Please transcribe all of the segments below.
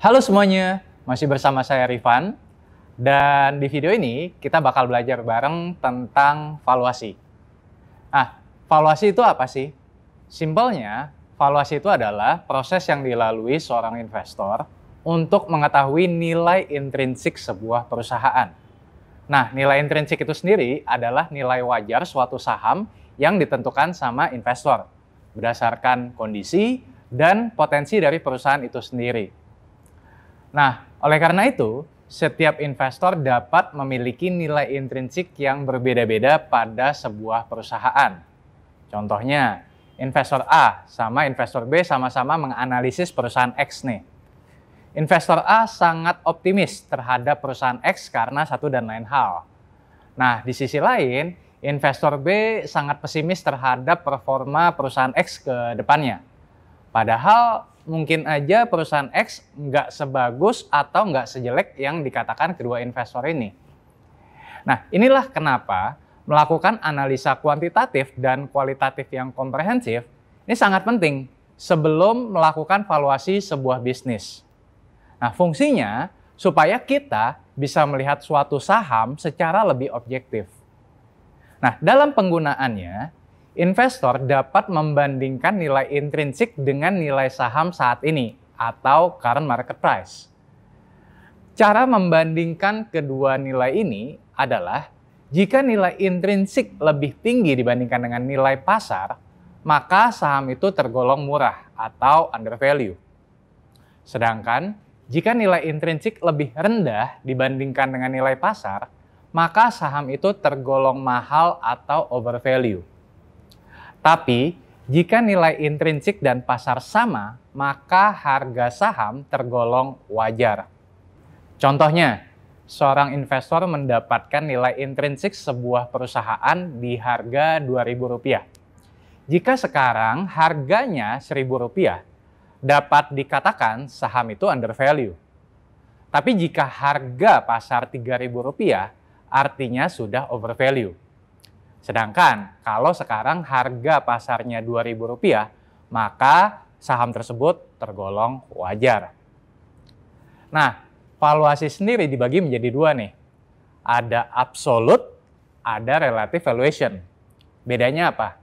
Halo semuanya, masih bersama saya Rifan. Dan di video ini kita bakal belajar bareng tentang valuasi. Ah, valuasi itu apa sih? Simpelnya, valuasi itu adalah proses yang dilalui seorang investor untuk mengetahui nilai intrinsik sebuah perusahaan. Nah, nilai intrinsik itu sendiri adalah nilai wajar suatu saham yang ditentukan sama investor berdasarkan kondisi, dan potensi dari perusahaan itu sendiri. Nah, oleh karena itu, setiap investor dapat memiliki nilai intrinsik yang berbeda-beda pada sebuah perusahaan. Contohnya, investor A sama investor B sama-sama menganalisis perusahaan X nih. Investor A sangat optimis terhadap perusahaan X karena satu dan lain hal. Nah, di sisi lain, investor B sangat pesimis terhadap performa perusahaan X ke depannya. Padahal mungkin aja perusahaan X nggak sebagus atau nggak sejelek yang dikatakan kedua investor ini. Nah, inilah kenapa melakukan analisa kuantitatif dan kualitatif yang komprehensif ini sangat penting sebelum melakukan valuasi sebuah bisnis. Nah, fungsinya supaya kita bisa melihat suatu saham secara lebih objektif. Nah, dalam penggunaannya, investor dapat membandingkan nilai intrinsik dengan nilai saham saat ini atau current market price. Cara membandingkan kedua nilai ini adalah jika nilai intrinsik lebih tinggi dibandingkan dengan nilai pasar, maka saham itu tergolong murah atau under value. Sedangkan jika nilai intrinsik lebih rendah dibandingkan dengan nilai pasar, maka saham itu tergolong mahal atau value. Tapi jika nilai intrinsik dan pasar sama, maka harga saham tergolong wajar. Contohnya, seorang investor mendapatkan nilai intrinsik sebuah perusahaan di harga Rp2.000. Jika sekarang harganya Rp1.000, dapat dikatakan saham itu under value. Tapi jika harga pasar Rp3.000, artinya sudah over value. Sedangkan kalau sekarang harga pasarnya Rp2.000, maka saham tersebut tergolong wajar. Nah, valuasi sendiri dibagi menjadi dua nih. Ada absolute, ada relative valuation. Bedanya apa?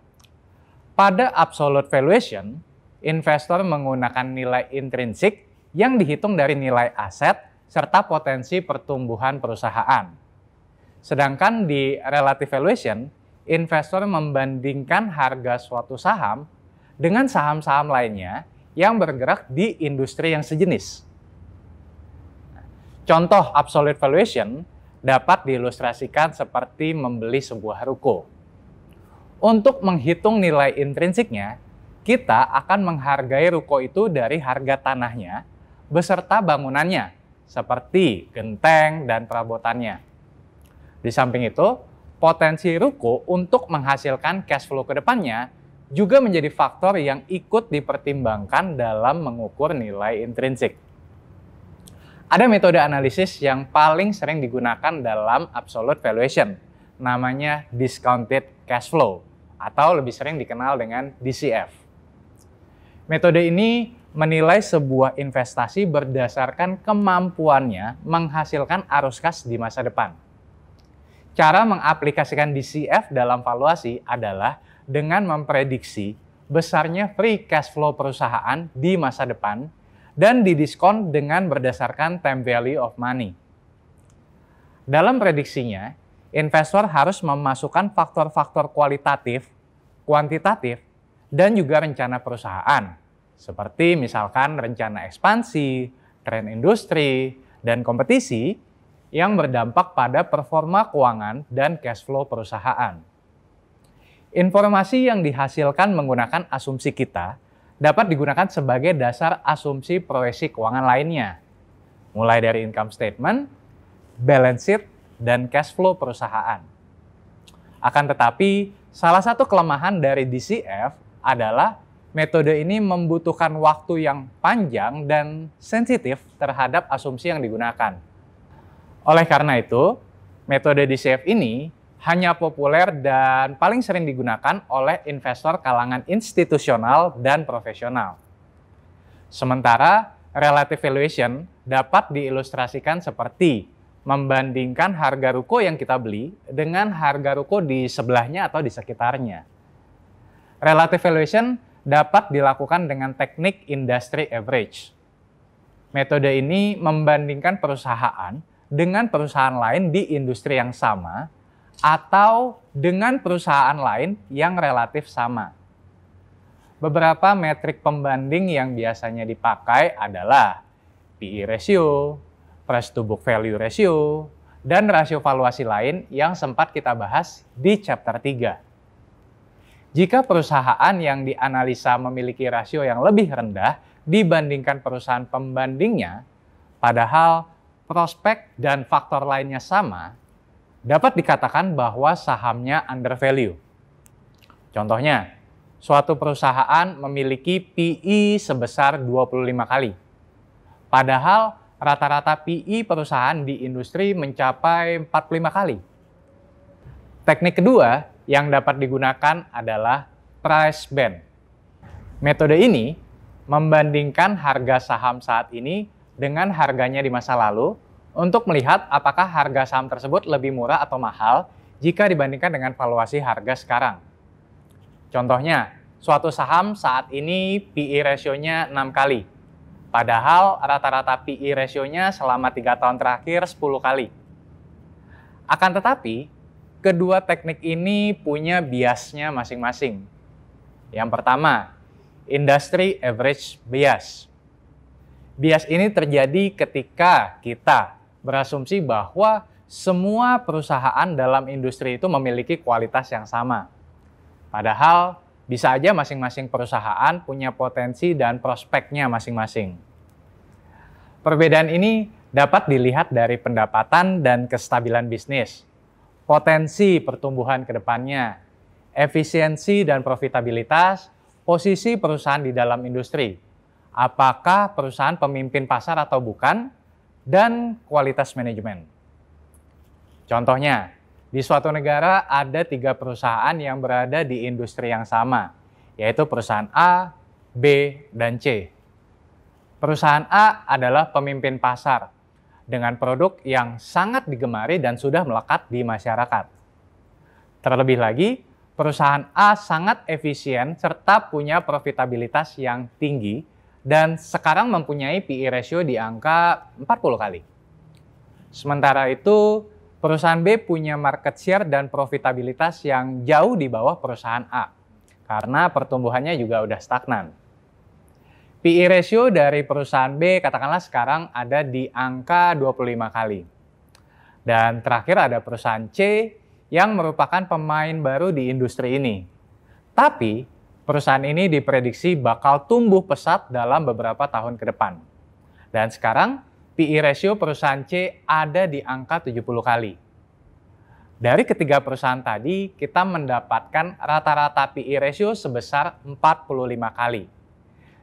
Pada absolute valuation, investor menggunakan nilai intrinsik yang dihitung dari nilai aset serta potensi pertumbuhan perusahaan. Sedangkan di relative valuation, investor membandingkan harga suatu saham dengan saham-saham lainnya yang bergerak di industri yang sejenis. Contoh absolute valuation dapat diilustrasikan seperti membeli sebuah ruko. Untuk menghitung nilai intrinsiknya, kita akan menghargai ruko itu dari harga tanahnya beserta bangunannya, seperti genteng dan perabotannya. Di samping itu, potensi ruko untuk menghasilkan cash flow ke depannya juga menjadi faktor yang ikut dipertimbangkan dalam mengukur nilai intrinsik. Ada metode analisis yang paling sering digunakan dalam absolute valuation, namanya discounted cash flow atau lebih sering dikenal dengan DCF. Metode ini menilai sebuah investasi berdasarkan kemampuannya menghasilkan arus kas di masa depan. Cara mengaplikasikan DCF dalam valuasi adalah dengan memprediksi besarnya free cash flow perusahaan di masa depan dan didiskon dengan berdasarkan time value of money. Dalam prediksinya, investor harus memasukkan faktor-faktor kualitatif, kuantitatif, dan juga rencana perusahaan, seperti misalkan rencana ekspansi, tren industri, dan kompetisi yang berdampak pada performa keuangan dan cash flow perusahaan. Informasi yang dihasilkan menggunakan asumsi kita dapat digunakan sebagai dasar asumsi proyeksi keuangan lainnya, mulai dari income statement, balance sheet, dan cash flow perusahaan. Akan tetapi, salah satu kelemahan dari DCF adalah metode ini membutuhkan waktu yang panjang dan sensitif terhadap asumsi yang digunakan. Oleh karena itu, metode DCF ini hanya populer dan paling sering digunakan oleh investor kalangan institusional dan profesional. Sementara relative valuation dapat diilustrasikan seperti membandingkan harga ruko yang kita beli dengan harga ruko di sebelahnya atau di sekitarnya. Relative valuation dapat dilakukan dengan teknik industry average. Metode ini membandingkan perusahaan dengan perusahaan lain di industri yang sama atau dengan perusahaan lain yang relatif sama. Beberapa metrik pembanding yang biasanya dipakai adalah PE ratio, price to book value ratio, dan rasio valuasi lain yang sempat kita bahas di chapter 3. Jika perusahaan yang dianalisa memiliki rasio yang lebih rendah dibandingkan perusahaan pembandingnya, padahal prospek, dan faktor lainnya sama, dapat dikatakan bahwa sahamnya undervalue. Contohnya, suatu perusahaan memiliki PE sebesar 25 kali. Padahal rata-rata PI e perusahaan di industri mencapai 45 kali. Teknik kedua yang dapat digunakan adalah price band. Metode ini membandingkan harga saham saat ini dengan harganya di masa lalu untuk melihat apakah harga saham tersebut lebih murah atau mahal jika dibandingkan dengan valuasi harga sekarang. Contohnya, suatu saham saat ini PE rasionya 6 kali. Padahal rata-rata PE rasionya selama 3 tahun terakhir 10 kali. Akan tetapi, kedua teknik ini punya biasnya masing-masing. Yang pertama, industry average bias. Bias ini terjadi ketika kita berasumsi bahwa semua perusahaan dalam industri itu memiliki kualitas yang sama. Padahal bisa aja masing-masing perusahaan punya potensi dan prospeknya masing-masing. Perbedaan ini dapat dilihat dari pendapatan dan kestabilan bisnis, potensi pertumbuhan ke depannya, efisiensi dan profitabilitas, posisi perusahaan di dalam industri, apakah perusahaan pemimpin pasar atau bukan, dan kualitas manajemen. Contohnya, di suatu negara ada tiga perusahaan yang berada di industri yang sama, yaitu perusahaan A, B, dan C. Perusahaan A adalah pemimpin pasar dengan produk yang sangat digemari dan sudah melekat di masyarakat. Terlebih lagi, perusahaan A sangat efisien serta punya profitabilitas yang tinggi dan sekarang mempunyai PE ratio di angka 40 kali. Sementara itu, perusahaan B punya market share dan profitabilitas yang jauh di bawah perusahaan A karena pertumbuhannya juga udah stagnan. PE ratio dari perusahaan B katakanlah sekarang ada di angka 25 kali. Dan terakhir ada perusahaan C yang merupakan pemain baru di industri ini. Tapi Perusahaan ini diprediksi bakal tumbuh pesat dalam beberapa tahun ke depan. Dan sekarang PE ratio perusahaan C ada di angka 70 kali. Dari ketiga perusahaan tadi, kita mendapatkan rata-rata PE ratio sebesar 45 kali.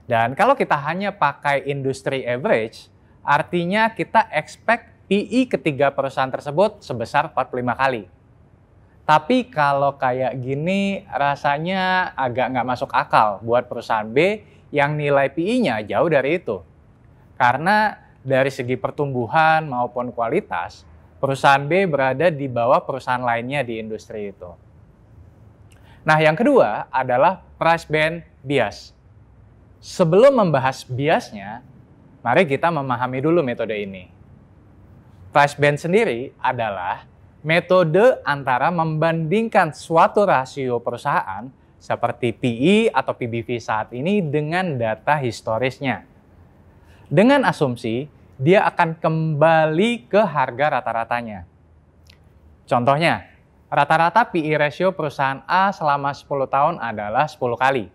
Dan kalau kita hanya pakai industry average, artinya kita expect PE ketiga perusahaan tersebut sebesar 45 kali. Tapi kalau kayak gini rasanya agak nggak masuk akal buat perusahaan B yang nilai PI-nya jauh dari itu. Karena dari segi pertumbuhan maupun kualitas, perusahaan B berada di bawah perusahaan lainnya di industri itu. Nah, yang kedua adalah price band bias. Sebelum membahas biasnya, mari kita memahami dulu metode ini. Price band sendiri adalah Metode antara membandingkan suatu rasio perusahaan seperti PE atau PBV saat ini dengan data historisnya. Dengan asumsi, dia akan kembali ke harga rata-ratanya. Contohnya, rata-rata PI e ratio perusahaan A selama 10 tahun adalah 10 kali.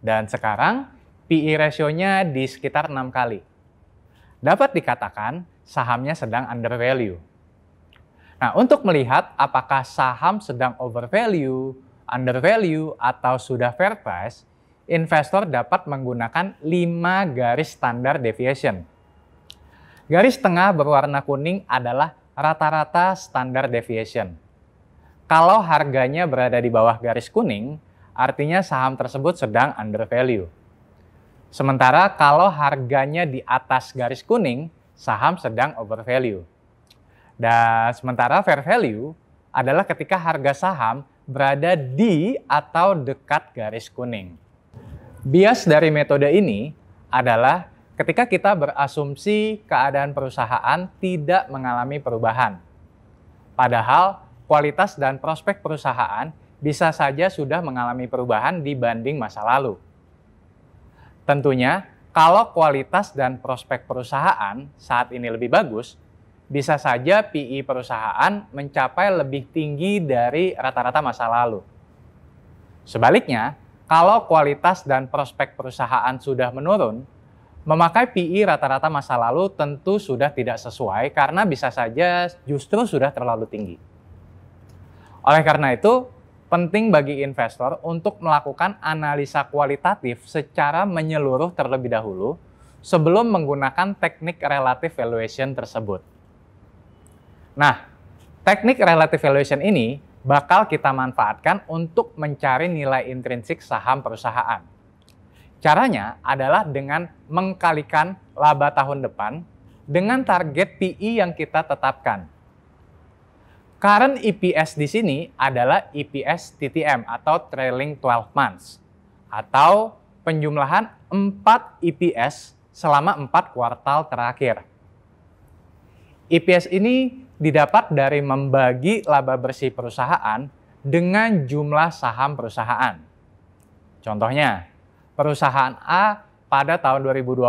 Dan sekarang, PE rasionya di sekitar 6 kali. Dapat dikatakan, sahamnya sedang undervalue. Nah, untuk melihat apakah saham sedang overvalue, undervalue, atau sudah fair price, investor dapat menggunakan lima garis standar deviation. Garis tengah berwarna kuning adalah rata-rata standar deviation. Kalau harganya berada di bawah garis kuning, artinya saham tersebut sedang undervalue. Sementara kalau harganya di atas garis kuning, saham sedang overvalue. Dan sementara fair value adalah ketika harga saham berada di atau dekat garis kuning. Bias dari metode ini adalah ketika kita berasumsi keadaan perusahaan tidak mengalami perubahan. Padahal kualitas dan prospek perusahaan bisa saja sudah mengalami perubahan dibanding masa lalu. Tentunya, kalau kualitas dan prospek perusahaan saat ini lebih bagus, bisa saja PI e perusahaan mencapai lebih tinggi dari rata-rata masa lalu. Sebaliknya, kalau kualitas dan prospek perusahaan sudah menurun, memakai PI e rata-rata masa lalu tentu sudah tidak sesuai karena bisa saja justru sudah terlalu tinggi. Oleh karena itu, penting bagi investor untuk melakukan analisa kualitatif secara menyeluruh terlebih dahulu sebelum menggunakan teknik relative valuation tersebut. Nah, teknik relative valuation ini bakal kita manfaatkan untuk mencari nilai intrinsik saham perusahaan. Caranya adalah dengan mengkalikan laba tahun depan dengan target PE yang kita tetapkan. Current EPS di sini adalah EPS TTM atau trailing 12 months atau penjumlahan 4 EPS selama 4 kuartal terakhir. EPS ini didapat dari membagi laba bersih perusahaan dengan jumlah saham perusahaan. Contohnya, perusahaan A pada tahun 2020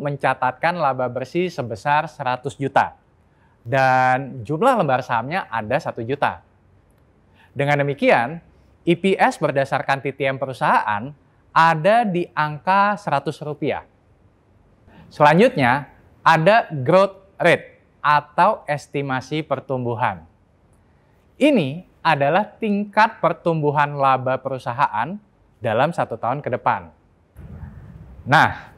mencatatkan laba bersih sebesar 100 juta dan jumlah lembar sahamnya ada 1 juta. Dengan demikian, EPS berdasarkan TTM perusahaan ada di angka 100 rupiah. Selanjutnya, ada growth rate atau estimasi pertumbuhan. Ini adalah tingkat pertumbuhan laba perusahaan dalam satu tahun ke depan. Nah,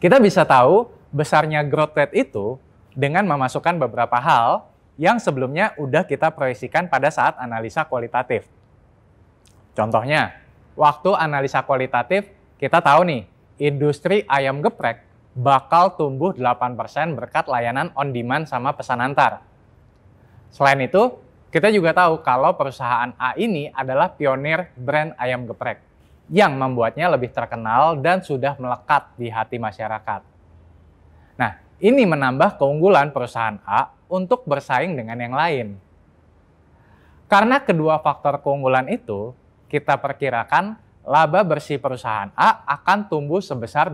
kita bisa tahu besarnya growth rate itu dengan memasukkan beberapa hal yang sebelumnya udah kita proyeksikan pada saat analisa kualitatif. Contohnya, waktu analisa kualitatif kita tahu nih, industri ayam geprek bakal tumbuh 8% berkat layanan on demand sama pesan antar. Selain itu, kita juga tahu kalau perusahaan A ini adalah pionir brand ayam geprek yang membuatnya lebih terkenal dan sudah melekat di hati masyarakat. Nah, ini menambah keunggulan perusahaan A untuk bersaing dengan yang lain. Karena kedua faktor keunggulan itu, kita perkirakan laba bersih perusahaan A akan tumbuh sebesar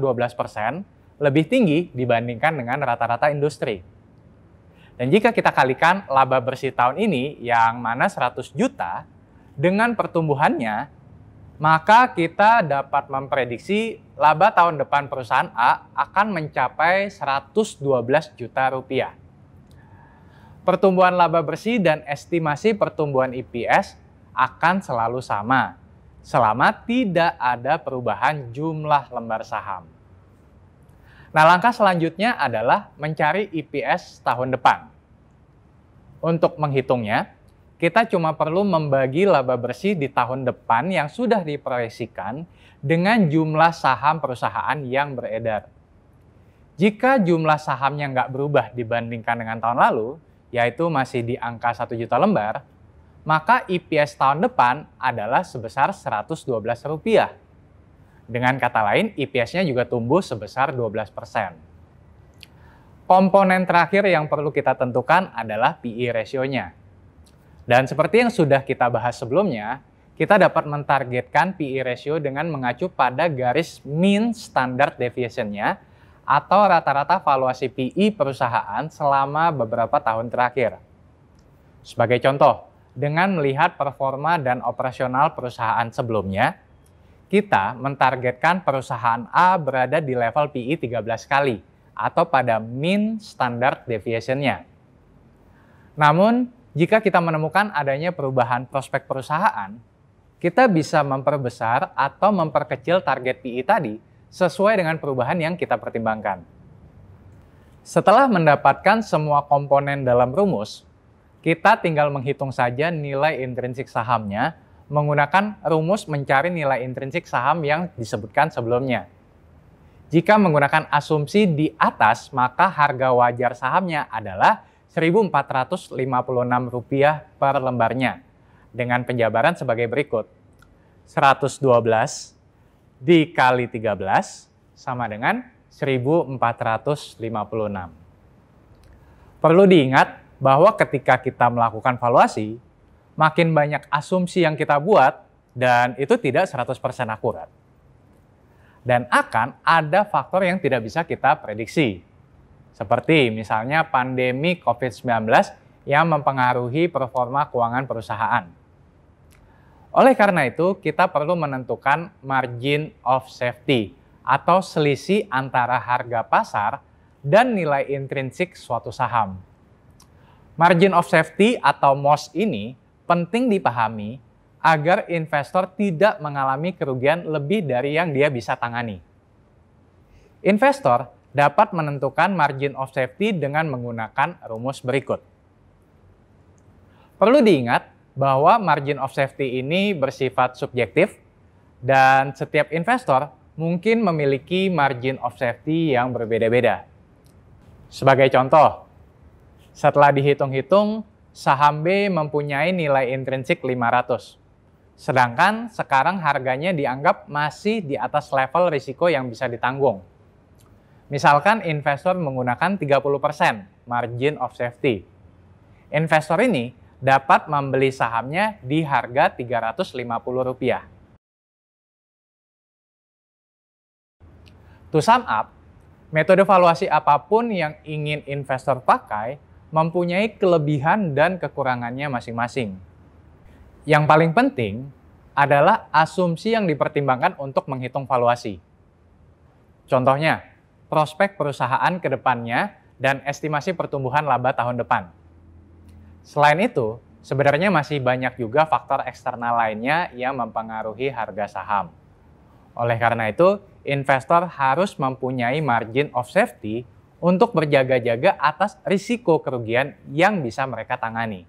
lebih tinggi dibandingkan dengan rata-rata industri. Dan jika kita kalikan laba bersih tahun ini yang mana 100 juta dengan pertumbuhannya, maka kita dapat memprediksi laba tahun depan perusahaan A akan mencapai 112 juta rupiah. Pertumbuhan laba bersih dan estimasi pertumbuhan EPS akan selalu sama selama tidak ada perubahan jumlah lembar saham. Nah, langkah selanjutnya adalah mencari EPS tahun depan. Untuk menghitungnya, kita cuma perlu membagi laba bersih di tahun depan yang sudah diproyeksikan dengan jumlah saham perusahaan yang beredar. Jika jumlah sahamnya nggak berubah dibandingkan dengan tahun lalu, yaitu masih di angka 1 juta lembar, maka EPS tahun depan adalah sebesar 112 rupiah dengan kata lain, IPS-nya e juga tumbuh sebesar 12%. Komponen terakhir yang perlu kita tentukan adalah PE ratio-nya. Dan seperti yang sudah kita bahas sebelumnya, kita dapat mentargetkan PE ratio dengan mengacu pada garis mean standard deviation-nya atau rata-rata valuasi PE perusahaan selama beberapa tahun terakhir. Sebagai contoh, dengan melihat performa dan operasional perusahaan sebelumnya, kita mentargetkan perusahaan A berada di level PI e 13 kali atau pada mean standard deviation-nya. Namun, jika kita menemukan adanya perubahan prospek perusahaan, kita bisa memperbesar atau memperkecil target PI e tadi sesuai dengan perubahan yang kita pertimbangkan. Setelah mendapatkan semua komponen dalam rumus, kita tinggal menghitung saja nilai intrinsik sahamnya menggunakan rumus mencari nilai intrinsik saham yang disebutkan sebelumnya. Jika menggunakan asumsi di atas, maka harga wajar sahamnya adalah Rp1.456 per lembarnya dengan penjabaran sebagai berikut. 112 dikali 13 sama dengan 1456. Perlu diingat bahwa ketika kita melakukan valuasi, makin banyak asumsi yang kita buat dan itu tidak 100% akurat. Dan akan ada faktor yang tidak bisa kita prediksi. Seperti misalnya pandemi COVID-19 yang mempengaruhi performa keuangan perusahaan. Oleh karena itu, kita perlu menentukan margin of safety atau selisih antara harga pasar dan nilai intrinsik suatu saham. Margin of safety atau MOS ini penting dipahami agar investor tidak mengalami kerugian lebih dari yang dia bisa tangani. Investor dapat menentukan margin of safety dengan menggunakan rumus berikut. Perlu diingat bahwa margin of safety ini bersifat subjektif dan setiap investor mungkin memiliki margin of safety yang berbeda-beda. Sebagai contoh, setelah dihitung-hitung, saham B mempunyai nilai intrinsik 500. Sedangkan sekarang harganya dianggap masih di atas level risiko yang bisa ditanggung. Misalkan investor menggunakan 30% margin of safety. Investor ini dapat membeli sahamnya di harga Rp350. To sum up, metode valuasi apapun yang ingin investor pakai mempunyai kelebihan dan kekurangannya masing-masing. Yang paling penting adalah asumsi yang dipertimbangkan untuk menghitung valuasi. Contohnya, prospek perusahaan ke depannya dan estimasi pertumbuhan laba tahun depan. Selain itu, sebenarnya masih banyak juga faktor eksternal lainnya yang mempengaruhi harga saham. Oleh karena itu, investor harus mempunyai margin of safety untuk berjaga-jaga atas risiko kerugian yang bisa mereka tangani.